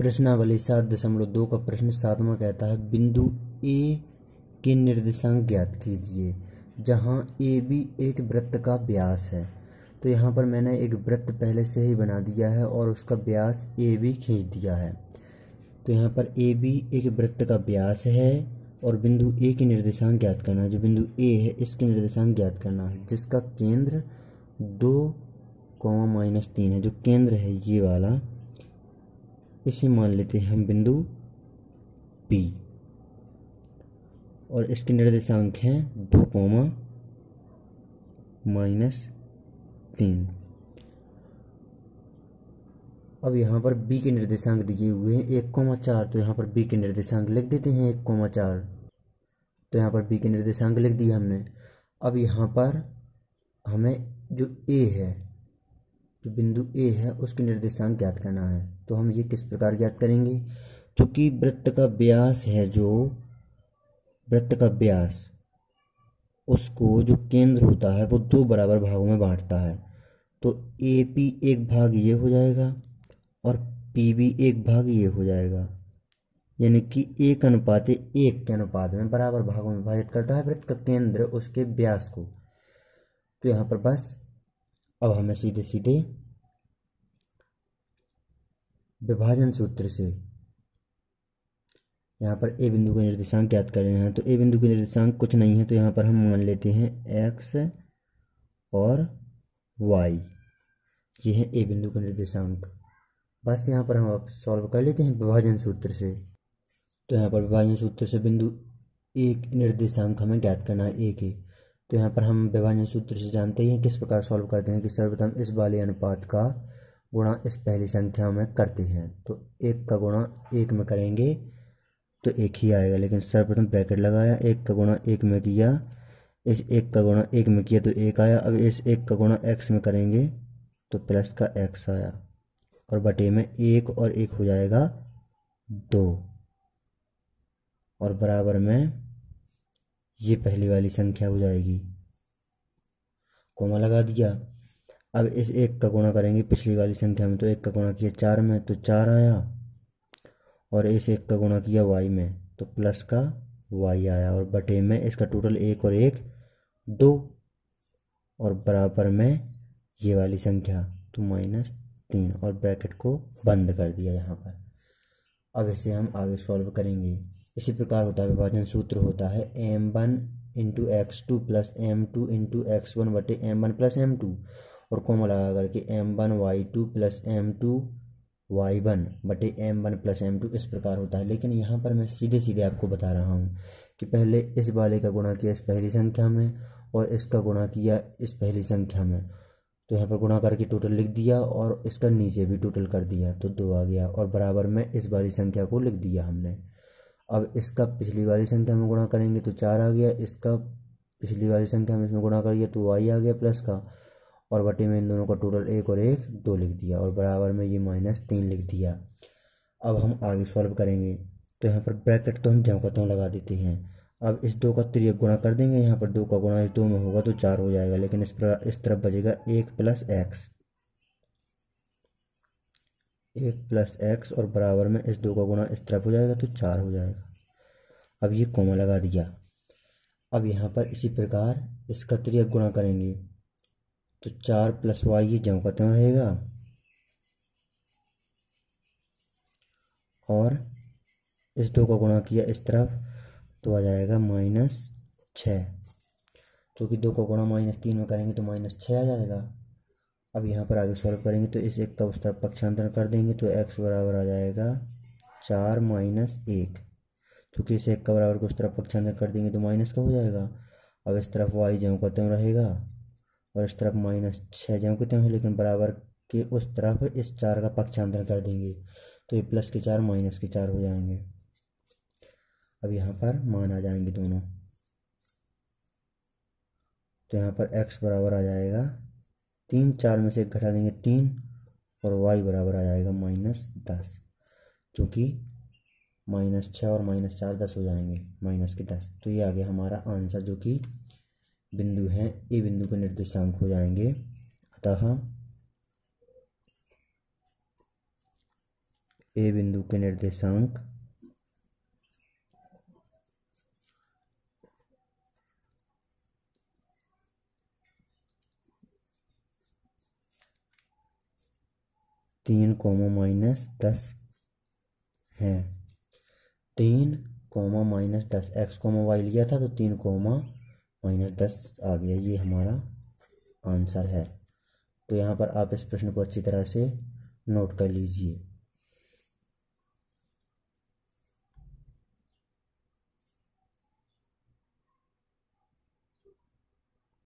प्रश्नावली सात दशमलव दो का प्रश्न सातवां कहता है बिंदु ए के निर्देशांक ज्ञात कीजिए जहाँ ए बी एक वृत्त का व्यास है तो यहाँ पर मैंने एक वृत्त पहले से ही बना दिया है और उसका व्यास ए बी खींच दिया है तो यहाँ पर ए बी एक वृत्त का व्यास है और बिंदु ए के निर्देशांक ज्ञात करना है जो बिंदु ए है इसके निर्देशांक ज्ञात करना है जिसका केंद्र दो कौवा माइनस तीन है जो केंद्र है ये वाला इसे मान लेते हैं हम बिंदु P और इसके निर्देशांक हैं दो कोमा माइनस तीन अब यहाँ पर बी के निर्देशांक दिए हुए हैं एक कोमा चार तो यहाँ पर बी के निर्देशांक लिख देते हैं एक कोमा चार तो यहाँ पर बी के निर्देशांक लिख दिए हमने अब यहाँ पर हमें जो ए है जो तो बिंदु ए है उसके निर्देशांक ज्ञात करना है तो हम ये किस प्रकार ज्ञात करेंगे चूंकि वृत्त का व्यास है जो वृत्त का व्यास उसको जो केंद्र होता है वो दो बराबर भागों में बांटता है तो ए पी एक भाग ये हो जाएगा और पी बी एक भाग ये हो जाएगा यानी कि एक अनुपात एक के अनुपात में बराबर भागों में विभाजित करता है वृत्त का केंद्र उसके व्यास को तो यहाँ पर बस अब हमें सीधे सीधे विभाजन सूत्र से यहाँ पर ए बिंदु का निर्देशांक ज्ञात लेना है तो ए बिंदु के निर्देशांक कुछ नहीं है तो यहाँ पर हम मान लेते हैं एक्स और वाई ये है ए बिंदु का निर्देशांक बस यहाँ पर हम अब सॉल्व कर लेते हैं विभाजन सूत्र से तो यहाँ पर विभाजन सूत्र से बिंदु एक निर्देशांक हमें ज्ञात करना है ए के तो यहाँ पर हम विभाजन सूत्र से जानते हैं किस प्रकार सॉल्व करते हैं कि सर्वप्रथम इस वाले अनुपात का गुणा इस पहली संख्या में करते हैं तो एक का गुणा एक में करेंगे तो एक ही आएगा लेकिन सर्वप्रथम ब्रैकेट लगाया एक का गुणा एक में किया इस एक का गुणा एक में किया तो एक आया अब इस एक का गुणा एक्स में करेंगे तो प्लस का एक्स आया और बटे में एक और एक हो जाएगा दो और बराबर में ये पहली वाली संख्या हो जाएगी कोमा लगा दिया अब इस एक का गुणा करेंगे पिछली वाली संख्या में तो एक का गुणा किया चार में तो चार आया और इस एक का गुणा किया वाई में तो प्लस का वाई आया और बटे में इसका टोटल एक और एक दो और बराबर में ये वाली संख्या तो माइनस तीन और ब्रैकेट को बंद कर दिया यहाँ पर अब इसे हम आगे सॉल्व करेंगे इसी प्रकार होता है विभाजन सूत्र होता है M one into X two plus M two into X one बटे M one plus M two और कोमा लगा करके M one Y two plus M two Y one बटे M one plus M two इस प्रकार होता है लेकिन यहाँ पर मैं सीधे सीधे आपको बता रहा हूँ कि पहले इस वाले का गुणा किया इस पहली संख्या में और इसका गुणा किया इस पहली संख्या में तो यहाँ पर गुणा करके टोटल लिख दिया और इसका नीचे भी टोटल कर दिया तो दो आ गया और बराबर में इस वाली संख्या को लिख दिया हमने अब इसका पिछली वाली संख्या में गुणा करेंगे तो चार आ गया इसका पिछली वाली संख्या में इसमें गुणा करिए तो वाई आ गया प्लस का और बटे में इन दोनों का टोटल एक और एक दो लिख दिया और बराबर में ये माइनस तीन लिख दिया अब हम आगे सॉल्व करेंगे तो यहाँ पर ब्रैकेट तो हम तो लगा देते हैं अब इस दो का त्रिय गुणा कर देंगे यहाँ पर दो का गुणा इस दो में होगा तो चार हो जाएगा लेकिन इस पर इस तरफ बचेगा एक प्लस एक्स एक प्लस एक्स और बराबर में इस दो का गुना इस तरफ हो जाएगा तो चार हो जाएगा अब ये कोमा लगा दिया अब यहाँ पर इसी प्रकार इसका त्रियक गुणा करेंगे तो चार प्लस वाई ये जम का त्यों रहेगा और इस दो का गुणा किया इस तरफ तो आ जाएगा माइनस छः क्योंकि दो का गुणा माइनस तीन में करेंगे तो माइनस छः आ जाएगा अब यहाँ पर आगे सॉल्व करेंगे तो इस एक का उसका पक्षांतर कर देंगे तो एक्स बराबर आ जाएगा चार माइनस एक चूँकि इस एक का बराबर को उस तरफ पक्षांतर कर देंगे तो माइनस का हो जाएगा अब इस तरफ वाई ज्यों का त्यों रहेगा और इस तरफ माइनस छः ज्यों के त्यों है लेकिन बराबर के उस तरफ इस चार का पक्षांतर कर देंगे तो ये प्लस के चार माइनस के चार हो जाएंगे अब यहाँ पर मान आ जाएंगे दोनों तो यहाँ पर एक्स बराबर आ जाएगा तीन चार में से घटा देंगे तीन और वाई बराबर आ जाएगा माइनस दस जो कि माइनस छः और माइनस चार दस हो जाएंगे माइनस के दस तो ये आ गया हमारा आंसर जो कि बिंदु है ए बिंदु के निर्देशांक हो जाएंगे अतः ए बिंदु के निर्देशांक तीन कॉमा माइनस दस है तीन कॉमा माइनस दस एक्स कॉमा वाई लिया था तो तीन कॉमा माइनस दस आ गया ये हमारा आंसर है तो यहाँ पर आप इस प्रश्न को अच्छी तरह से नोट कर लीजिए